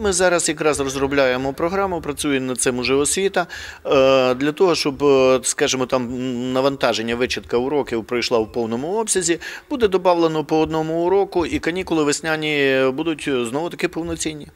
Ми зараз якраз розробляємо програму, працює над цим уже освіта е, для того, щоб, е, скажімо, там навантаження, вичітка уроків пройшла в повному обсязі. Буде додавлено по одному уроку, і канікули весняні будуть знову таки повноцінні.